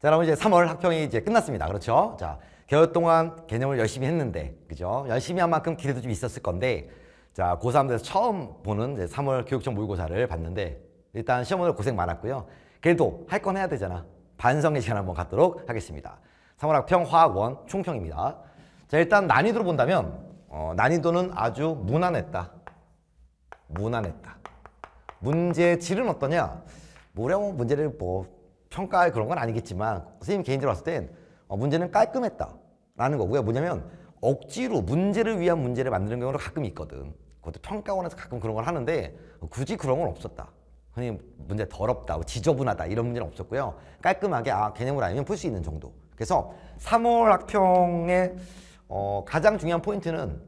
자, 여러분 이제 3월 학평이 이제 끝났습니다. 그렇죠? 자, 겨울 동안 개념을 열심히 했는데, 그죠? 열심히 한 만큼 기대도 좀 있었을 건데, 자, 고3 돼서 처음 보는 이제 3월 교육청 모의고사를 봤는데, 일단 시험 오늘 고생 많았고요. 그래도 할 건 해야 되잖아. 반성의 시간 한번 갖도록 하겠습니다. 3월 학평 화학원 총평입니다. 자, 일단 난이도로 본다면, 어, 난이도는 아주 무난했다. 무난했다. 문제 질은 어떠냐? 모래 문제를 뭐 평가할 그런 건 아니겠지만 선생님 개인적으로 봤을 땐 어, 문제는 깔끔했다라는 거고요. 뭐냐면 억지로 문제를 위한 문제를 만드는 경우가 가끔 있거든. 그것도 평가원에서 가끔 그런 걸 하는데 굳이 그런 건 없었다. 선생님 문제 더럽다, 지저분하다 이런 문제는 없었고요. 깔끔하게 아 개념을 알면 풀 수 있는 정도. 그래서 3월 학평의 어, 가장 중요한 포인트는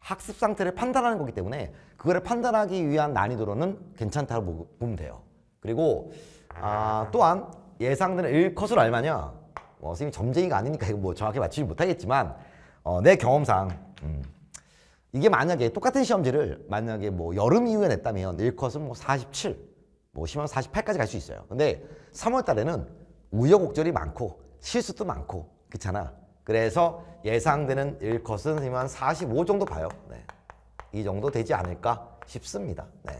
학습 상태를 판단하는 거기 때문에 그거를 판단하기 위한 난이도로는 괜찮다고 보면 돼요. 그리고 아, 또한 예상되는 1컷으로 알마냐 뭐, 선생님 점쟁이가 아니니까 이거 뭐 정확히 맞추지 못하겠지만 어, 내 경험상 음, 이게 만약에 똑같은 시험지를 만약에 뭐 여름 이후에 냈다면 1컷은 뭐 47, 뭐 심하면 48까지 갈 수 있어요. 근데 3월 달에는 우여곡절이 많고 실수도 많고 그렇잖아. 그래서 예상되는 1컷은 선생님 한45 정도 봐요. 네. 이 정도 되지 않을까 싶습니다. 네.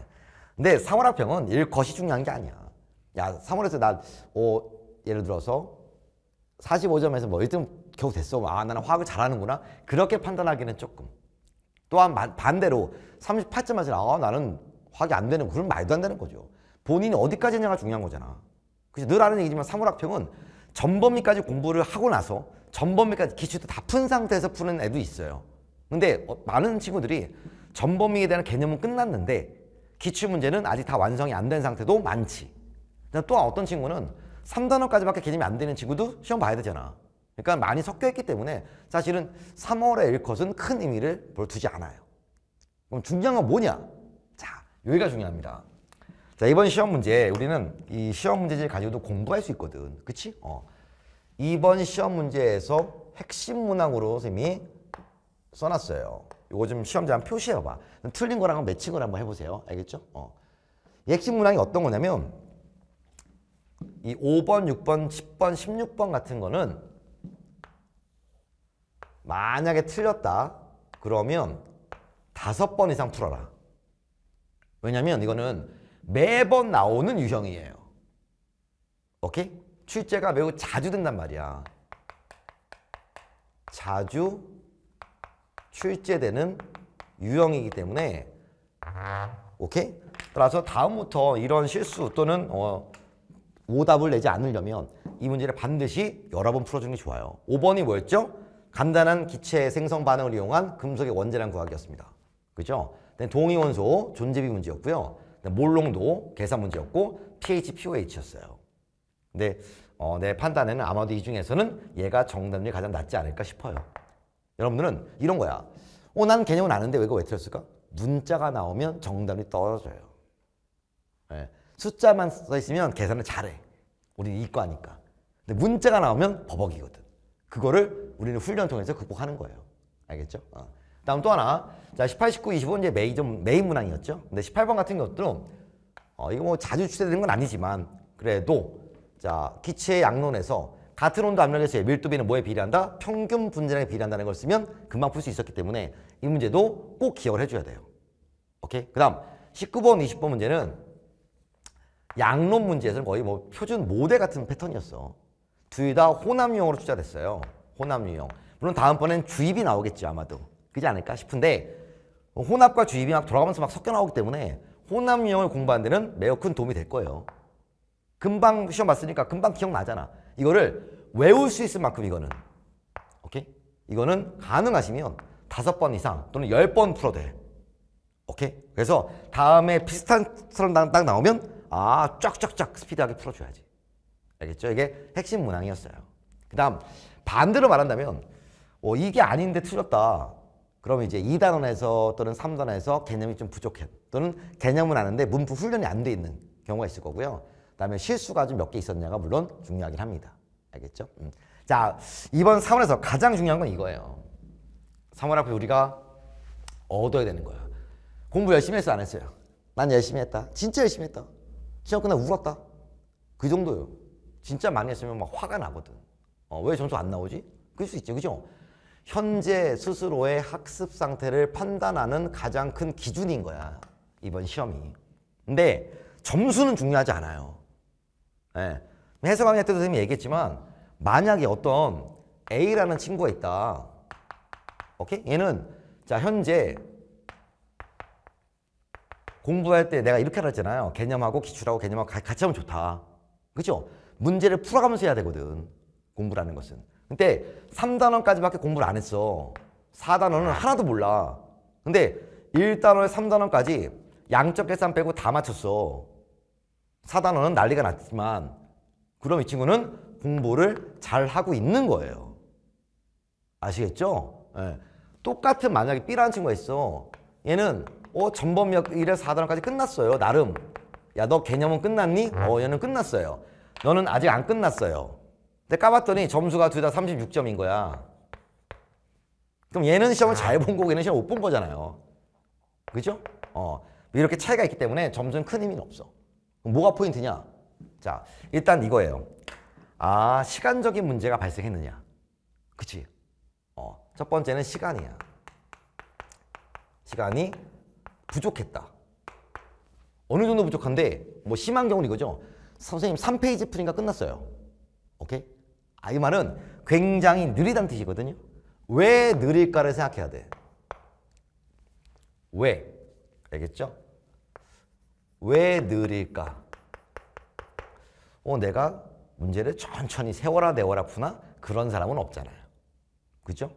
근데 3월 학평은 1컷이 중요한 게 아니야. 야, 3월에서 나, 오, 예를 들어서 45점에서 뭐 1등 겨우 됐어. 아, 나는 화학을 잘하는구나. 그렇게 판단하기는 조금. 또한 반대로 38점 맞을 아, 나는 화학이 안 되는, 그런 말도 안 되는 거죠. 본인이 어디까지 했냐가 중요한 거잖아. 그래서 늘 아는 얘기지만 3월 학평은 전범위까지 공부를 하고 나서 전범위까지 기출도 다 푼 상태에서 푸는 애도 있어요. 근데 어, 많은 친구들이 전범위에 대한 개념은 끝났는데 기출 문제는 아직 다 완성이 안 된 상태도 많지. 또 어떤 친구는 3단원까지밖에 개념이 안 되는 친구도 시험 봐야 되잖아. 그러니까 많이 섞여 있기 때문에 사실은 3월에일컷은큰 의미를 두지 않아요. 그럼 중요한 건 뭐냐? 자, 여기가 중요합니다. 자, 이번 시험 문제 우리는 이 시험 문제집 가지고도 공부할 수 있거든. 그치? 어. 이번 시험 문제에서 핵심 문항으로 선생님이 써놨어요. 이거 좀시험장한 표시해봐. 틀린 거랑 매칭을 한번 해보세요. 알겠죠? 어. 핵심 문항이 어떤 거냐면 이 5번, 6번, 10번, 16번 같은 거는 만약에 틀렸다 그러면 다섯 번 이상 풀어라. 왜냐면 이거는 매번 나오는 유형이에요. 오케이? 출제가 매우 자주 된단 말이야. 자주 출제되는 유형이기 때문에 오케이? 따라서 다음부터 이런 실수 또는 어, 오답을 내지 않으려면 이 문제를 반드시 여러 번 풀어주는 게 좋아요. 5번이 뭐였죠? 간단한 기체 생성 반응을 이용한 금속의 원자량 구하기였습니다. 그죠? 동위원소 존재비 문제였고요. 몰롱도 계산 문제였고 pH, pOH였어요. 근데 어, 내 판단에는 아마도 이 중에서는 얘가 정답률이 가장 낮지 않을까 싶어요. 여러분들은 이런 거야. 어, 난 개념은 아는데 왜 이거 왜 틀렸을까? 문자가 나오면 정답이 떨어져요. 네. 숫자만 써 있으면 계산을 잘해. 우리는 이과니까. 근데 문자가 나오면 버벅이거든. 그거를 우리는 훈련 통해서 극복하는 거예요. 알겠죠? 어. 다음 또 하나. 자, 18, 19, 25는 이제 메이 좀 메인 문항이었죠. 근데 18번 같은 것도 어, 이거 뭐 자주 출제되는 건 아니지만 그래도 자, 기체의 양론에서 같은 온도 압력에서의 밀도비는 뭐에 비례한다? 평균 분자량에 비례한다는 걸 쓰면 금방 풀 수 있었기 때문에 이 문제도 꼭 기억을 해줘야 돼요. 오케이? 그 다음 19번, 20번 문제는 양론 문제에서는 거의 뭐 표준 모델 같은 패턴이었어. 둘 다 호남유형으로 투자됐어요. 호남유형. 물론 다음번엔 주입이 나오겠지 아마도. 그지 않을까 싶은데 혼합과 주입이 막 돌아가면서 막 섞여 나오기 때문에 호남 유형을 공부하는 데는 매우 큰 도움이 될 거예요. 금방 시험 봤으니까 금방 기억나잖아. 이거를 외울 수 있을 만큼 이거는 오케이? 이거는 가능하시면 다섯 번 이상 또는 열 번 풀어도 돼. 오케이? 그래서 다음에 비슷한 사람 딱 나오면 아, 쫙쫙쫙 스피드하게 풀어줘야지. 알겠죠? 이게 핵심 문항이었어요. 그 다음, 반대로 말한다면, 어, 이게 아닌데 틀렸다. 그러면 이제 2단원에서 또는 3단원에서 개념이 좀 부족해. 또는 개념은 아는데 문법 훈련이 안 돼 있는 경우가 있을 거고요. 그 다음에 실수가 좀 몇 개 있었냐가 물론 중요하긴 합니다. 알겠죠? 음. 자, 이번 3월에서 가장 중요한 건 이거예요. 3월 앞에 우리가 얻어야 되는 거야. 공부 열심히 했어, 안 했어요? 난 열심히 했다. 진짜 열심히 했다. 시험 끝나고 울었다. 그 정도요. 진짜 많이 했으면 막 화가 나거든. 어, 왜 점수 안 나오지? 그럴 수 있죠. 그죠? 현재 스스로의 학습 상태를 판단하는 가장 큰 기준인 거야. 이번 시험이. 근데 점수는 중요하지 않아요. 예. 해석강의 때도 선생님이 얘기했지만 만약에 어떤 A라는 친구가 있다. 오케이? 얘는 자 현재 공부할 때 내가 이렇게 알았잖아요. 개념하고 기출하고 개념하고 같이 하면 좋다. 그죠? 문제를 풀어가면서 해야 되거든. 공부라는 것은. 근데 3단원까지밖에 공부를 안 했어. 4단원은 하나도 몰라. 근데 1단원, 3단원까지 양적 계산 빼고 다 맞췄어. 4단원은 난리가 났지만 그럼 이 친구는 공부를 잘 하고 있는 거예요. 아시겠죠? 예. 똑같은 만약에 B라는 친구가 있어. 얘는 어, 전범역 1에서 4단원까지 끝났어요. 나름. 야, 너 개념은 끝났니? 어, 얘는 끝났어요. 너는 아직 안 끝났어요. 근데 까봤더니 점수가 둘 다 36점인 거야. 그럼 얘는 시험을 잘 본 거고 얘는 시험 못 본 거잖아요. 그죠? 어. 이렇게 차이가 있기 때문에 점수는 큰 의미는 없어. 뭐가 포인트냐? 자, 일단 이거예요. 아, 시간적인 문제가 발생했느냐. 그치? 어, 첫 번째는 시간이야. 시간이 부족했다. 어느 정도 부족한데 뭐 심한 경우는 이거죠. 선생님 3페이지 풀이니 끝났어요. 오케이? 아, 이 말은 굉장히 느리다는 뜻이거든요. 왜 느릴까를 생각해야 돼. 왜? 알겠죠? 왜 느릴까? 어, 내가 문제를 천천히 세워라 내워라 푸나 그런 사람은 없잖아요. 그죠?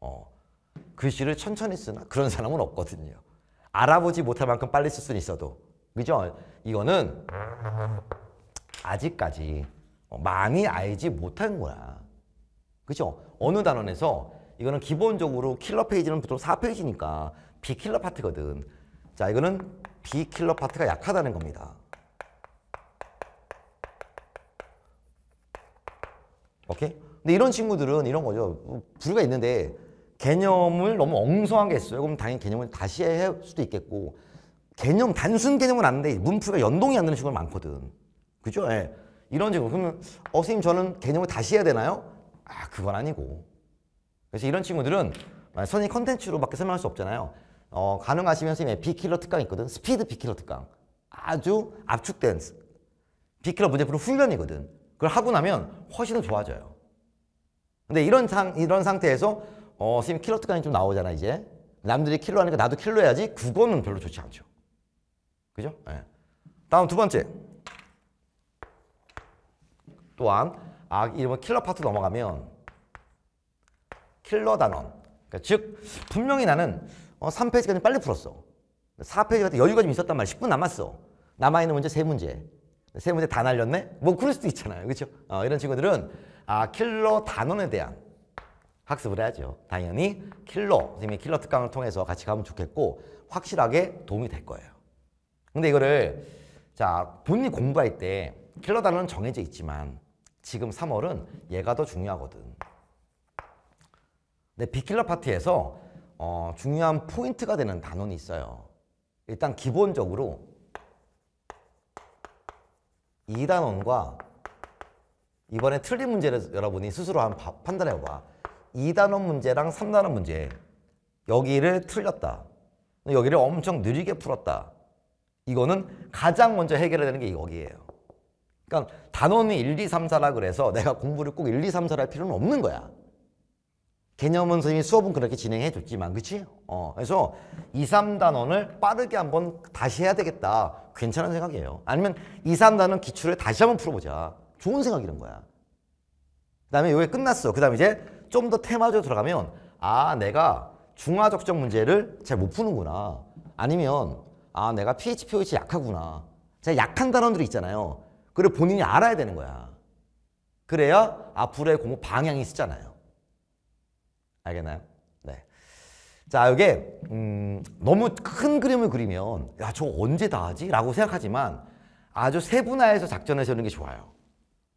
어. 글씨를 천천히 쓰나 그런 사람은 없거든요. 알아보지 못할 만큼 빨리 쓸 수는 있어도 그죠? 이거는 아직까지 많이 알지 못한 거야. 그죠? 어느 단원에서 이거는 기본적으로 킬러 페이지는 보통 4페이지니까 비킬러 파트거든. 자, 이거는 비킬러 파트가 약하다는 겁니다. 오케이? 근데 이런 친구들은 이런 거죠. 부류가 있는데 개념을 너무 엉성하게 했어요. 그럼 당연히 개념을 다시 할 수도 있겠고 개념 단순 개념은 아는데 문풀이 연동이 안 되는 식으로 많거든. 그죠? 예. 이런 식으로 그러면 어 선생님 저는 개념을 다시 해야 되나요? 아 그건 아니고 그래서 이런 친구들은 선생님 컨텐츠로밖에 설명할 수 없잖아요. 어, 가능하시면 선생님 비킬러 특강이 있거든. 스피드 비킬러 특강. 아주 압축된 비킬러 문제풀 훈련이거든. 그걸 하고 나면 훨씬 더 좋아져요. 근데 이런 상 이런 상태에서 어, 선생님 킬로트강이좀 나오잖아, 이제. 남들이 킬로 하니까 나도 킬로 해야지. 국어는 별로 좋지 않죠. 그죠? 네. 다음 두 번째. 또한 아, 이번 킬러 파트 넘어가면 킬러 단원. 그러니까 즉 분명히 나는 어, 3페이지까지 빨리 풀었어. 4페이지 같은 여유가 좀 있었단 말이야. 10분 남았어. 남아있는 문제 세 문제. 세 문제 다 날렸네? 뭐 그럴 수도 있잖아요. 그렇죠? 어, 이런 친구들은 아 킬러 단원에 대한 학습을 해야죠. 당연히 킬러, 선생님이 킬러 특강을 통해서 같이 가면 좋겠고 확실하게 도움이 될 거예요. 근데 이거를 자 본인이 공부할 때 킬러 단어는 정해져 있지만 지금 3월은 얘가 더 중요하거든. 근데 비킬러 파트에서 어, 중요한 포인트가 되는 단원이 있어요. 일단 기본적으로 이 단원과 이번에 틀린 문제를 여러분이 스스로 한 판단해봐. 2단원 문제랑 3단원 문제 여기를 틀렸다. 여기를 엄청 느리게 풀었다. 이거는 가장 먼저 해결해야 되는 게 여기예요. 그러니까 단원이 1, 2, 3, 4라 그래서 내가 공부를 꼭 1, 2, 3, 4를 할 필요는 없는 거야. 개념은 선생님이 수업은 그렇게 진행해 줬지만 그치? 어, 그래서 2, 3단원을 빠르게 한번 다시 해야 되겠다. 괜찮은 생각이에요. 아니면 2, 3단원 기출을 다시 한번 풀어보자. 좋은 생각이란 거야. 그 다음에 이게 끝났어. 그 다음에 이제 좀더 테마적으로 들어가면 아 내가 중화 적정 문제를 잘 못 푸는구나 아니면 아 내가 pH pH 약하구나 제가 약한 단원들이 있잖아요 그걸 본인이 알아야 되는 거야 그래야 앞으로의 공부 방향이 쓰잖아요 알겠나요? 네. 자 이게 음, 너무 큰 그림을 그리면 야 저거 언제 다 하지? 라고 생각하지만 아주 세분화해서 작전을 세우는 게 좋아요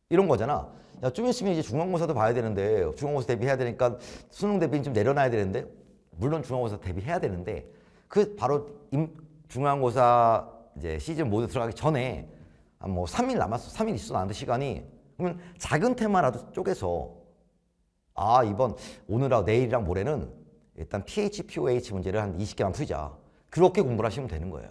이런 거잖아. 야, 좀 있으면 이제 중간고사도 봐야 되는데 중간고사 대비해야 되니까 수능 대비좀 내려놔야 되는데 물론 중간고사 대비해야 되는데 그 바로 임, 중간고사 이제 시즌 모두 들어가기 전에 뭐 3일 남았어. 3일 있어 나한테 시간이. 그러면 작은 테마라도 쪼개서 아, 이번 오늘하고 내일이랑 모레는 일단 PHPOH 문제를 한 20개만 풀자. 그렇게 공부를 하시면 되는 거예요.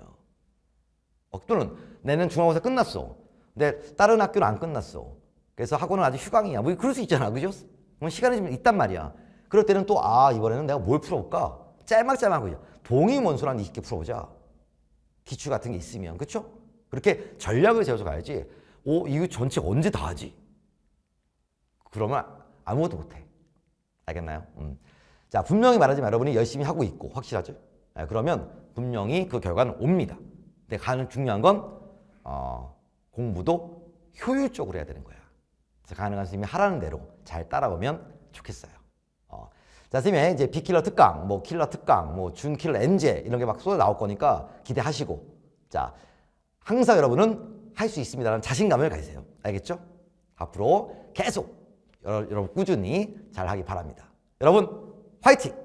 어, 또는 내는 중간고사 끝났어. 근데 다른 학교는 안 끝났어. 그래서 학원은 아직 휴강이야. 뭐 그럴 수 있잖아. 그죠? 뭐 시간이 좀 있단 말이야. 그럴 때는 또 아, 이번에는 내가 뭘 풀어볼까? 짤막짤막 그죠? 동의원소란 20개 풀어보자. 기출 같은 게 있으면. 그쵸 그렇게 전략을 세워서 가야지. 오, 어, 이거 전체 언제 다 하지? 그러면 아무것도 못해. 알겠나요? 음. 자, 분명히 말하지만 여러분이 열심히 하고 있고 확실하죠? 네, 그러면 분명히 그 결과는 옵니다. 근데 가는 중요한 건 어, 공부도 효율적으로 해야 되는 거예요 가능한 선생님이 하라는 대로 잘 따라오면 좋겠어요. 어. 자, 선생님의 이제 비킬러 특강, 뭐 킬러 특강, 뭐 준킬러 엔제 이런 게 막 쏟아 나올 거니까 기대하시고 자, 항상 여러분은 할 수 있습니다라는 자신감을 가지세요. 알겠죠? 앞으로 계속 여러분 꾸준히 잘 하기 바랍니다. 여러분 화이팅!